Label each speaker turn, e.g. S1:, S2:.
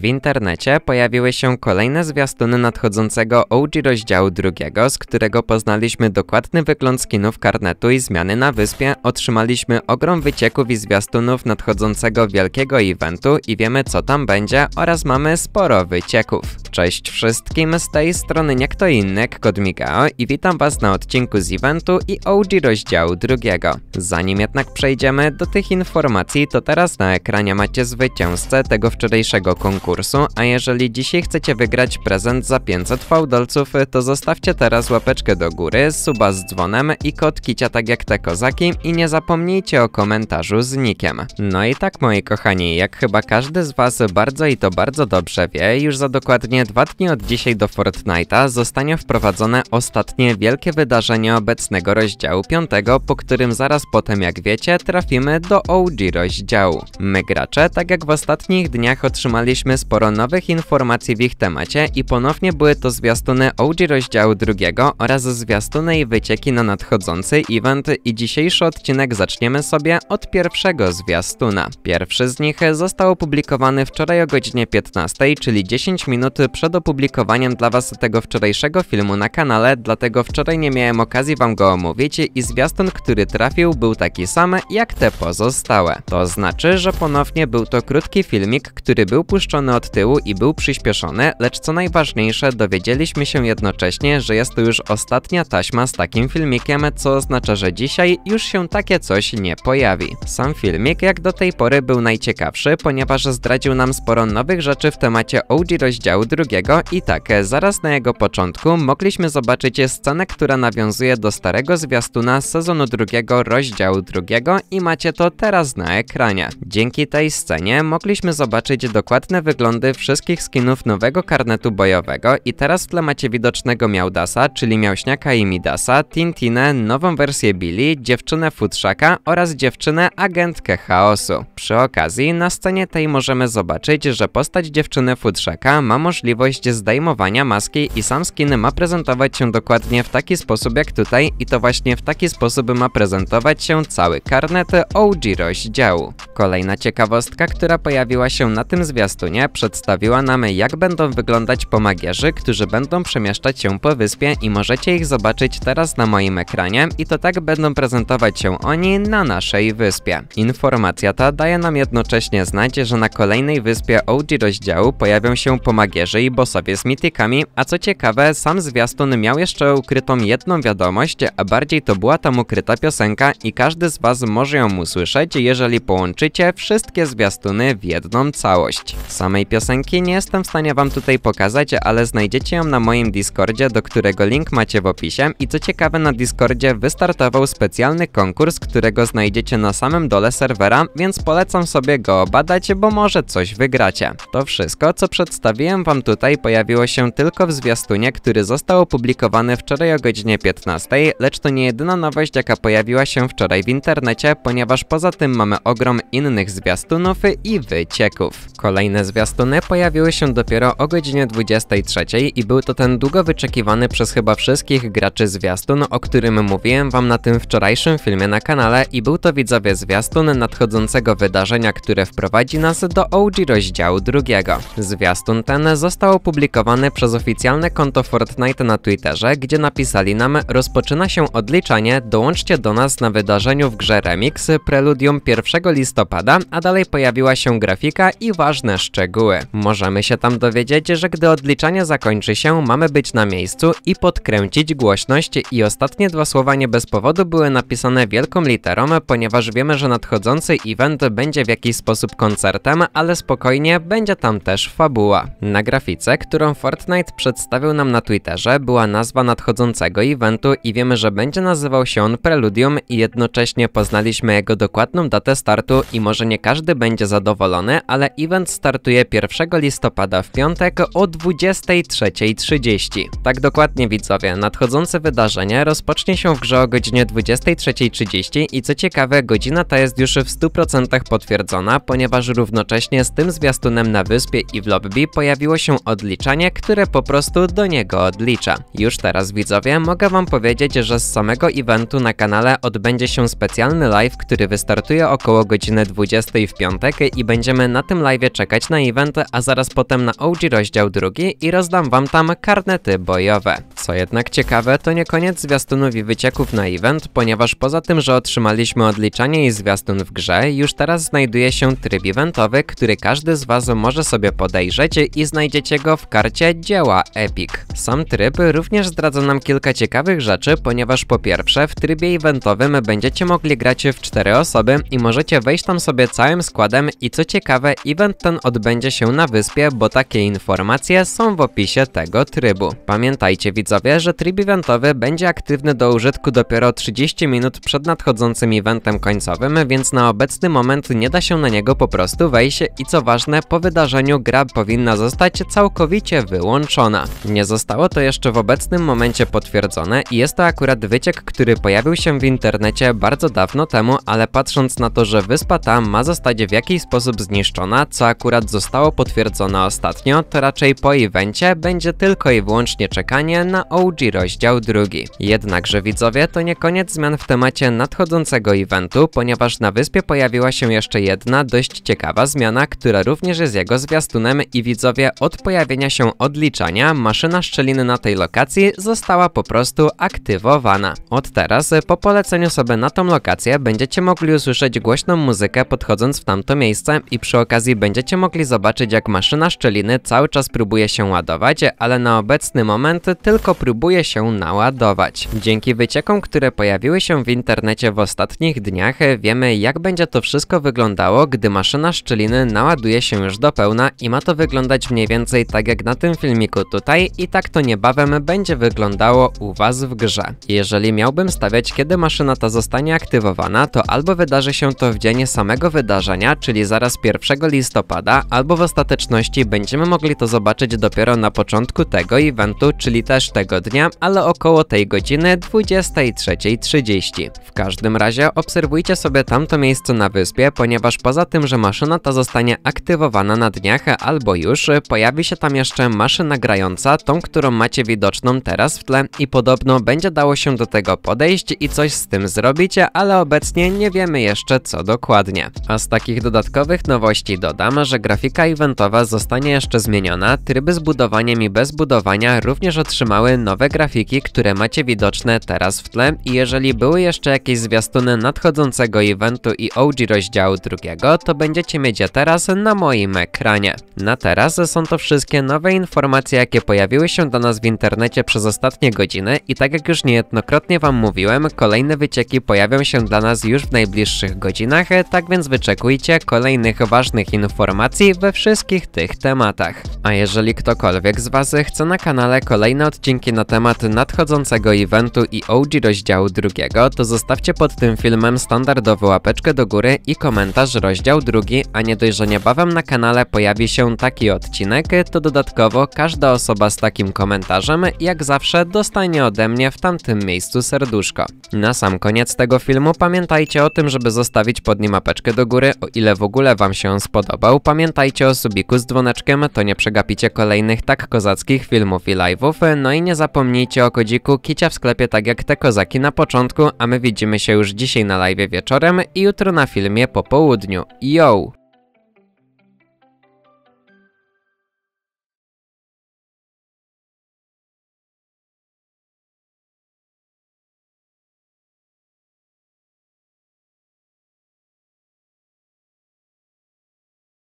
S1: W internecie pojawiły się kolejne zwiastuny nadchodzącego OG rozdziału drugiego, z którego poznaliśmy dokładny wygląd skinów karnetu i zmiany na wyspie, otrzymaliśmy ogrom wycieków i zwiastunów nadchodzącego wielkiego eventu i wiemy co tam będzie oraz mamy sporo wycieków. Cześć wszystkim, z tej strony nie kto inny jak Kodmigao i witam was na odcinku z eventu i OG rozdziału drugiego. Zanim jednak przejdziemy do tych informacji, to teraz na ekranie macie zwycięzcę tego wczorajszego konkursu, a jeżeli dzisiaj chcecie wygrać prezent za 500 fałdolców, to zostawcie teraz łapeczkę do góry, suba z dzwonem i kod kicia tak jak te kozaki i nie zapomnijcie o komentarzu z nikiem. No i tak moi kochani, jak chyba każdy z was bardzo i to bardzo dobrze wie, już za dokładnie dosłownie dwa dni od dzisiaj do Fortnite'a zostanie wprowadzone ostatnie wielkie wydarzenie obecnego rozdziału 5, po którym zaraz potem jak wiecie trafimy do OG rozdziału. My gracze, tak jak w ostatnich dniach otrzymaliśmy sporo nowych informacji w ich temacie i ponownie były to zwiastuny OG rozdziału drugiego oraz zwiastuny i wycieki na nadchodzący event i dzisiejszy odcinek zaczniemy sobie od pierwszego zwiastuna. Pierwszy z nich został opublikowany wczoraj o godzinie 15, czyli 10 minut przed opublikowaniem dla Was tego wczorajszego filmu na kanale, dlatego wczoraj nie miałem okazji Wam go omówić i zwiastun, który trafił był taki sam jak te pozostałe. To znaczy, że ponownie był to krótki filmik, który był puszczony od tyłu i był przyspieszony, lecz co najważniejsze dowiedzieliśmy się jednocześnie, że jest to już ostatnia taśma z takim filmikiem, co oznacza, że dzisiaj już się takie coś nie pojawi. Sam filmik jak do tej pory był najciekawszy, ponieważ zdradził nam sporo nowych rzeczy w temacie OG rozdziału drugiego i tak, zaraz na jego początku mogliśmy zobaczyć scenę, która nawiązuje do starego zwiastuna sezonu drugiego, rozdziału drugiego i macie to teraz na ekranie. Dzięki tej scenie mogliśmy zobaczyć dokładne wyglądy wszystkich skinów nowego karnetu bojowego i teraz w tle macie widocznego Miałdasa, czyli Miałśniaka i Midasa, Tintinę, nową wersję Billy, dziewczynę Futrzaka oraz dziewczynę Agentkę Chaosu. Przy okazji na scenie tej możemy zobaczyć, że postać dziewczyny Futrzaka ma możliwość możliwość zdejmowania maski i sam skin ma prezentować się dokładnie w taki sposób jak tutaj i to właśnie w taki sposób ma prezentować się cały karnet OG rozdziału. Kolejna ciekawostka, która pojawiła się na tym zwiastunie, przedstawiła nam jak będą wyglądać pomagierzy, którzy będą przemieszczać się po wyspie i możecie ich zobaczyć teraz na moim ekranie i to tak będą prezentować się oni na naszej wyspie. Informacja ta daje nam jednocześnie znać, że na kolejnej wyspie OG rozdziału pojawią się pomagierzy bo bossowie z mitykami, a co ciekawe, sam zwiastun miał jeszcze ukrytą jedną wiadomość, a bardziej to była tam ukryta piosenka i każdy z was może ją usłyszeć, jeżeli połączycie wszystkie zwiastuny w jedną całość. Samej piosenki nie jestem w stanie wam tutaj pokazać, ale znajdziecie ją na moim Discordzie, do którego link macie w opisie i co ciekawe na Discordzie wystartował specjalny konkurs, którego znajdziecie na samym dole serwera, więc polecam sobie go obadać, bo może coś wygracie. To wszystko, co przedstawiłem wam tutaj pojawiło się tylko w zwiastunie, który został opublikowany wczoraj o godzinie 15, lecz to nie jedyna nowość jaka pojawiła się wczoraj w internecie, ponieważ poza tym mamy ogrom innych zwiastunów i wycieków. Kolejne zwiastuny pojawiły się dopiero o godzinie 23 i był to ten długo wyczekiwany przez chyba wszystkich graczy zwiastun, o którym mówiłem wam na tym wczorajszym filmie na kanale i był to widzowie zwiastun nadchodzącego wydarzenia, które wprowadzi nas do OG rozdziału drugiego. Zwiastun ten został Zostało opublikowane przez oficjalne konto Fortnite na Twitterze, gdzie napisali nam rozpoczyna się odliczanie, dołączcie do nas na wydarzeniu w grze Remix Preludium 1 listopada, a dalej pojawiła się grafika i ważne szczegóły. Możemy się tam dowiedzieć, że gdy odliczanie zakończy się, mamy być na miejscu i podkręcić głośność i ostatnie dwa słowa nie bez powodu były napisane wielką literą, ponieważ wiemy, że nadchodzący event będzie w jakiś sposób koncertem, ale spokojnie będzie tam też fabuła. Na grafice, którą Fortnite przedstawił nam na Twitterze, była nazwa nadchodzącego eventu i wiemy, że będzie nazywał się on Preludium i jednocześnie poznaliśmy jego dokładną datę startu i może nie każdy będzie zadowolony, ale event startuje 1 listopada w piątek o 23.30. Tak dokładnie widzowie, nadchodzące wydarzenie rozpocznie się w grze o godzinie 23.30 i co ciekawe godzina ta jest już w 100% potwierdzona, ponieważ równocześnie z tym zwiastunem na wyspie i w lobby pojawiło się się odliczanie, które po prostu do niego odlicza. Już teraz widzowie, mogę wam powiedzieć, że z samego eventu na kanale odbędzie się specjalny live, który wystartuje około godziny 20 w piątek i będziemy na tym live czekać na event, a zaraz potem na OG rozdział drugi i rozdam wam tam karnety bojowe. Co jednak ciekawe, to nie koniec zwiastunów i wycieków na event, ponieważ poza tym, że otrzymaliśmy odliczanie i zwiastun w grze, już teraz znajduje się tryb eventowy, który każdy z Was może sobie podejrzeć i znajdziecie go w karcie dzieła Epic. Sam tryb również zdradza nam kilka ciekawych rzeczy, ponieważ po pierwsze w trybie eventowym będziecie mogli grać w cztery osoby i możecie wejść tam sobie całym składem i co ciekawe event ten odbędzie się na wyspie, bo takie informacje są w opisie tego trybu. Pamiętajcie widzowie, przedstawia, że tryb eventowy będzie aktywny do użytku dopiero 30 minut przed nadchodzącym eventem końcowym, więc na obecny moment nie da się na niego po prostu wejść i co ważne, po wydarzeniu gra powinna zostać całkowicie wyłączona. Nie zostało to jeszcze w obecnym momencie potwierdzone i jest to akurat wyciek, który pojawił się w internecie bardzo dawno temu, ale patrząc na to, że wyspa ta ma zostać w jakiś sposób zniszczona, co akurat zostało potwierdzone ostatnio, to raczej po evencie będzie tylko i wyłącznie czekanie na OG rozdział drugi. Jednakże widzowie, to nie koniec zmian w temacie nadchodzącego eventu, ponieważ na wyspie pojawiła się jeszcze jedna dość ciekawa zmiana, która również jest jego zwiastunem i widzowie od pojawienia się odliczania maszyna szczeliny na tej lokacji została po prostu aktywowana. Od teraz e, po poleceniu sobie na tą lokację będziecie mogli usłyszeć głośną muzykę podchodząc w tamto miejsce i przy okazji będziecie mogli zobaczyć jak maszyna szczeliny cały czas próbuje się ładować, ale na obecny moment tylko tylko próbuje się naładować. Dzięki wyciekom, które pojawiły się w internecie w ostatnich dniach, wiemy jak będzie to wszystko wyglądało, gdy maszyna szczeliny naładuje się już do pełna i ma to wyglądać mniej więcej tak jak na tym filmiku tutaj i tak to niebawem będzie wyglądało u was w grze. Jeżeli miałbym stawiać kiedy maszyna ta zostanie aktywowana, to albo wydarzy się to w dzień samego wydarzenia, czyli zaraz 1 listopada, albo w ostateczności będziemy mogli to zobaczyć dopiero na początku tego eventu, czyli też tego tego dnia, ale około tej godziny 23.30. W każdym razie obserwujcie sobie tamto miejsce na wyspie, ponieważ poza tym, że maszyna ta zostanie aktywowana na dniach albo już, pojawi się tam jeszcze maszyna grająca, tą, którą macie widoczną teraz w tle i podobno będzie dało się do tego podejść i coś z tym zrobicie, ale obecnie nie wiemy jeszcze co dokładnie. A z takich dodatkowych nowości dodam, że grafika eventowa zostanie jeszcze zmieniona, tryby z budowaniem i bez budowania również otrzymały nowe grafiki, które macie widoczne teraz w tle i jeżeli były jeszcze jakieś zwiastuny nadchodzącego eventu i OG rozdziału drugiego, to będziecie mieć je teraz na moim ekranie. Na no teraz są to wszystkie nowe informacje, jakie pojawiły się do nas w internecie przez ostatnie godziny i tak jak już niejednokrotnie wam mówiłem, kolejne wycieki pojawią się dla nas już w najbliższych godzinach, tak więc wyczekujcie kolejnych ważnych informacji we wszystkich tych tematach. A jeżeli ktokolwiek z was chce na kanale kolejne odcinki na temat nadchodzącego eventu i OG rozdziału drugiego, to zostawcie pod tym filmem standardową łapeczkę do góry i komentarz rozdział drugi, a nie dość, że niebawem na kanale pojawi się taki odcinek, to dodatkowo każda osoba z takim komentarzem jak zawsze dostanie ode mnie w tamtym miejscu serduszko. Na sam koniec tego filmu pamiętajcie o tym, żeby zostawić pod nim łapeczkę do góry, o ile w ogóle wam się spodobał. Pamiętajcie o subiku z dzwoneczkiem, to nie przegapicie kolejnych tak kozackich filmów i live'ów, no i nie nie zapomnijcie o kodziku Kicia w sklepie tak jak te kozaki na początku, a my widzimy się już dzisiaj na live wieczorem i jutro na filmie po południu. Yo!